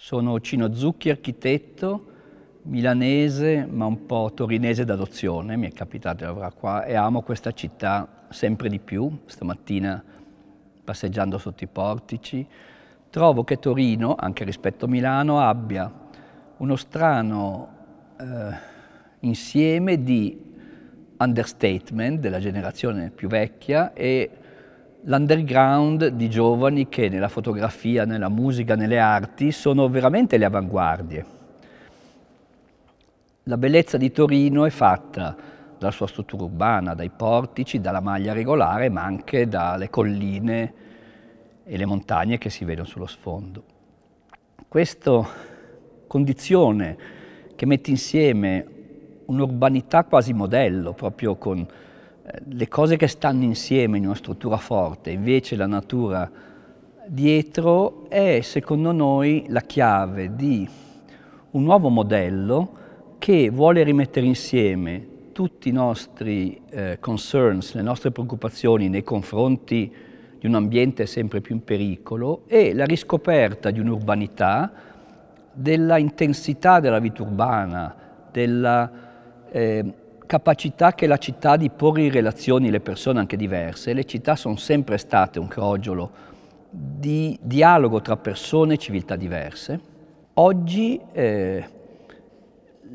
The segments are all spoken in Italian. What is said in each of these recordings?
Sono Cino Zucchi, architetto, milanese ma un po' torinese d'adozione, mi è capitato di lavorare qua e amo questa città sempre di più. Stamattina passeggiando sotto i portici, trovo che Torino, anche rispetto a Milano, abbia uno strano eh, insieme di understatement della generazione più vecchia e l'underground di giovani che nella fotografia, nella musica, nelle arti sono veramente le avanguardie. La bellezza di Torino è fatta dalla sua struttura urbana, dai portici, dalla maglia regolare, ma anche dalle colline e le montagne che si vedono sullo sfondo. Questa condizione che mette insieme un'urbanità quasi modello, proprio con le cose che stanno insieme in una struttura forte, invece la natura dietro, è secondo noi la chiave di un nuovo modello che vuole rimettere insieme tutti i nostri eh, concerns, le nostre preoccupazioni nei confronti di un ambiente sempre più in pericolo e la riscoperta di un'urbanità, della intensità della vita urbana, della eh, capacità che la città di porre in relazioni le persone anche diverse, le città sono sempre state un crogiolo di dialogo tra persone e civiltà diverse. Oggi eh,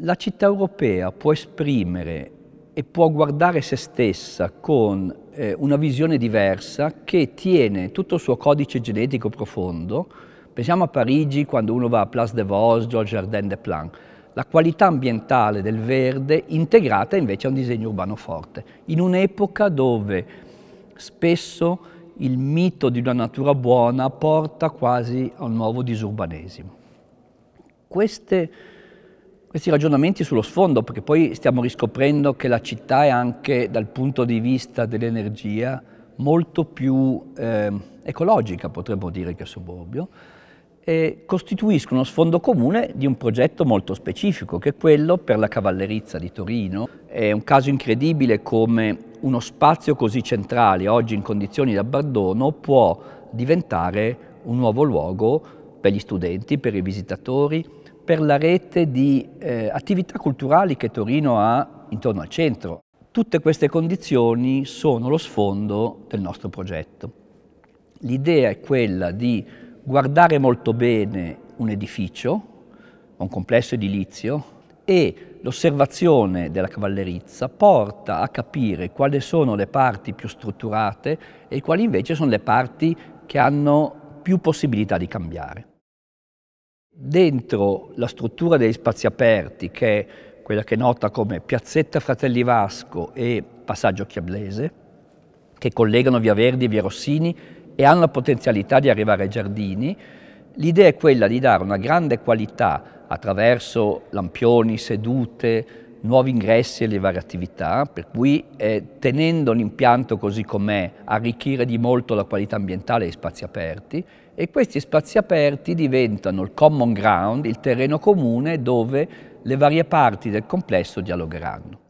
la città europea può esprimere e può guardare se stessa con eh, una visione diversa che tiene tutto il suo codice genetico profondo. Pensiamo a Parigi quando uno va a Place de Vosges o al Jardin des Plantes la qualità ambientale del verde integrata invece a un disegno urbano forte, in un'epoca dove spesso il mito di una natura buona porta quasi a un nuovo disurbanesimo. Queste, questi ragionamenti sullo sfondo, perché poi stiamo riscoprendo che la città è anche dal punto di vista dell'energia molto più eh, ecologica, potremmo dire, che il suburbio, eh, costituiscono lo sfondo comune di un progetto molto specifico, che è quello per la cavallerizza di Torino. È un caso incredibile come uno spazio così centrale, oggi in condizioni di abbandono, può diventare un nuovo luogo per gli studenti, per i visitatori, per la rete di eh, attività culturali che Torino ha intorno al centro. Tutte queste condizioni sono lo sfondo del nostro progetto. L'idea è quella di guardare molto bene un edificio, un complesso edilizio, e l'osservazione della cavallerizza porta a capire quali sono le parti più strutturate e quali invece sono le parti che hanno più possibilità di cambiare. Dentro la struttura degli spazi aperti, che è quella che è nota come Piazzetta Fratelli Vasco e Passaggio Chiablese, che collegano Via Verdi e Via Rossini e hanno la potenzialità di arrivare ai giardini, l'idea è quella di dare una grande qualità attraverso lampioni, sedute, nuovi ingressi e le varie attività, per cui eh, tenendo l'impianto così com'è, arricchire di molto la qualità ambientale e gli spazi aperti e questi spazi aperti diventano il common ground, il terreno comune dove le varie parti del complesso dialogheranno.